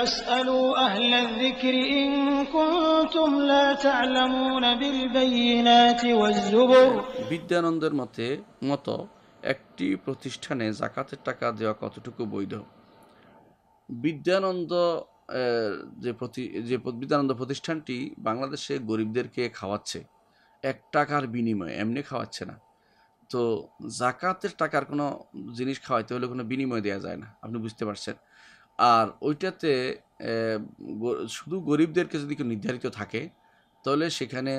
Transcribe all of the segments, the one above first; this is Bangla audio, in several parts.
বিদ্যানন্দের মতে মত একটি প্রতিষ্ঠানে জাকাতের টাকা দেওয়া কতটুকু বৈধ বিদ্যানন্দ যে প্রতি যে বিদ্যানন্দ প্রতিষ্ঠানটি বাংলাদেশে গরিবদেরকে খাওয়াচ্ছে এক টাকার বিনিময়ে এমনি খাওয়াচ্ছে না তো জাকাতের টাকার কোনো জিনিস খাওয়াইতে হলে কোনো বিনিময় দেওয়া যায় না আপনি বুঝতে পারছেন আর ওইটাতে শুধু গরিবদেরকে যদি কেউ নির্ধারিত থাকে তাহলে সেখানে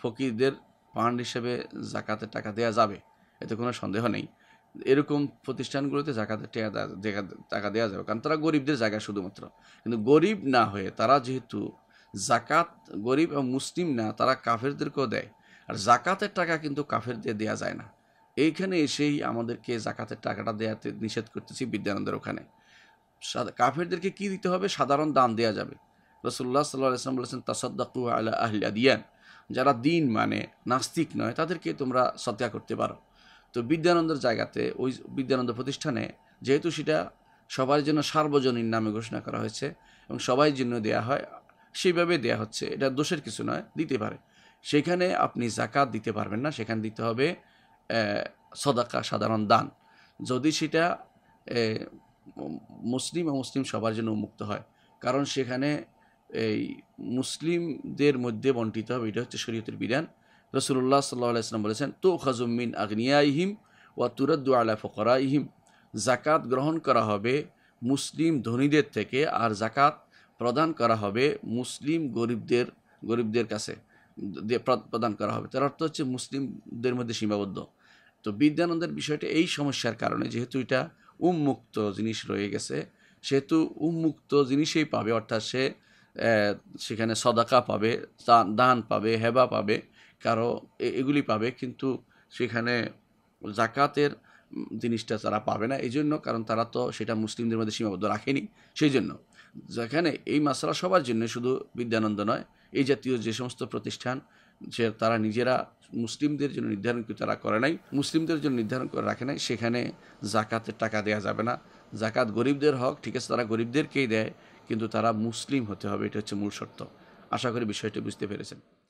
ফকিরদের ফান্ড হিসেবে জাকাতের টাকা দেওয়া যাবে এতে কোনো সন্দেহ নেই এরকম প্রতিষ্ঠানগুলোতে জাকাতের টাকা টাকা দেওয়া যাবে কারণ তারা গরিবদের জায়গা শুধুমাত্র কিন্তু গরিব না হয়ে তারা যেহেতু জাকাত গরিব এবং মুসলিম না তারা কাফেরদেরকেও দেয় আর জাকাতের টাকা কিন্তু কাফেরদের দেওয়া যায় না এইখানে এসেই আমাদেরকে জাকাতের টাকাটা দেয়াতে নিষেধ করতেছি বিদ্যানন্দের ওখানে কাফেরদেরকে কি দিতে হবে সাধারণ দান দেওয়া যাবে রসুল্লাহ সাল্লাহ ইসলাম বলেছেন তাসাদ্দাকু আল্লাহ আহলিয়া দিয়ান যারা দিন মানে নাস্তিক নয় তাদেরকে তোমরা সত্যা করতে পারো তো বিদ্যানন্দের জায়গাতে ওই বিদ্যানন্দ প্রতিষ্ঠানে যেহেতু সেটা সবার জন্য সার্বজনীন নামে ঘোষণা করা হয়েছে এবং সবাই জন্য দেয়া হয় সেইভাবে দেয়া হচ্ছে এটা দোষের কিছু নয় দিতে পারে সেখানে আপনি জাকাত দিতে পারবেন না সেখানে দিতে হবে সদাকা সাধারণ দান যদি সেটা মুসলিম ও মুসলিম সবার জন্য উন্মুক্ত হয় কারণ সেখানে এই মুসলিমদের মধ্যে বন্টিত হবে এটা হচ্ছে শরীয়তের বিধান রসুল্লাহ সাল্লাহ ইসলাম বলেছেন তো খাজুমিন ইহিম ওয়া তুরদ্দু আলা ইহিম জাকাত গ্রহণ করা হবে মুসলিম ধনীদের থেকে আর জাকাত প্রদান করা হবে মুসলিম গরিবদের গরিবদের কাছে প্রদান করা হবে তার অর্থ হচ্ছে মুসলিমদের মধ্যে সীমাবদ্ধ তো বিদ্যানন্দের বিষয়টা এই সমস্যার কারণে যেহেতু এটা উন্মুক্ত জিনিস রয়ে গেছে সেহেতু উন্মুক্ত জিনিসেই পাবে অর্থাৎ সে সেখানে সদাকা পাবে দান পাবে হেবা পাবে কারো এগুলি পাবে কিন্তু সেখানে জাকাতের জিনিসটা তারা পাবে না এই জন্য কারণ তারা তো সেটা মুসলিমদের মধ্যে সীমাবদ্ধ রাখেনি সেই জন্য যেখানে এই মাসালা সবার জন্য শুধু বিদ্যানন্দ নয় এই জাতীয় যে সমস্ত প্রতিষ্ঠান যে তারা নিজেরা মুসলিমদের জন্য নির্ধারণ কিন্তু তারা করে নাই মুসলিমদের জন্য নির্ধারণ করে রাখে নাই সেখানে জাকাতের টাকা দেওয়া যাবে না জাকাত গরিবদের হক ঠিক আছে তারা গরিবদেরকেই দেয় কিন্তু তারা মুসলিম হতে হবে এটা হচ্ছে মূল শর্ত আশা করি বিষয়টি বুঝতে পেরেছেন